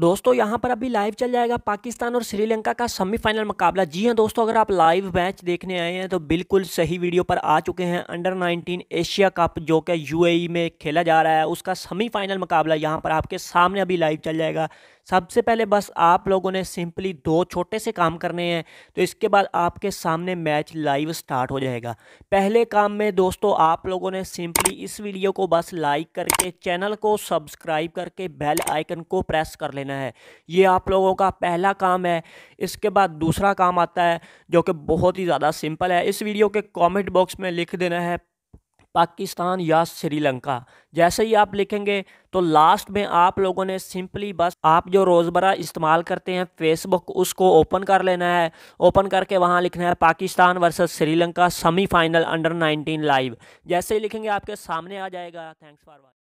दोस्तों यहाँ पर अभी लाइव चल जाएगा पाकिस्तान और श्रीलंका का सेमीफाइनल मुकाबला जी हाँ दोस्तों अगर आप लाइव मैच देखने आए हैं तो बिल्कुल सही वीडियो पर आ चुके हैं अंडर 19 एशिया कप जो कि यूएई e में खेला जा रहा है उसका सेमीफाइनल मुकाबला यहाँ पर आपके सामने अभी लाइव चल जाएगा सबसे पहले बस आप लोगों ने सिंपली दो छोटे से काम करने हैं तो इसके बाद आपके सामने मैच लाइव स्टार्ट हो जाएगा पहले काम में दोस्तों आप लोगों ने सिंपली इस वीडियो को बस लाइक करके चैनल को सब्सक्राइब करके बेल आइकन को प्रेस कर लेना है ये आप लोगों का पहला काम है इसके बाद दूसरा काम आता है जो कि बहुत ही ज़्यादा सिंपल है इस वीडियो के कॉमेंट बॉक्स में लिख देना है पाकिस्तान या श्रीलंका जैसे ही आप लिखेंगे तो लास्ट में आप लोगों ने सिंपली बस आप जो रोज़मर्रा इस्तेमाल करते हैं फेसबुक उसको ओपन कर लेना है ओपन करके वहाँ लिखना है Pakistan versus Sri Lanka semifinal under 19 live जैसे ही लिखेंगे आपके सामने आ जाएगा थैंक्स फॉर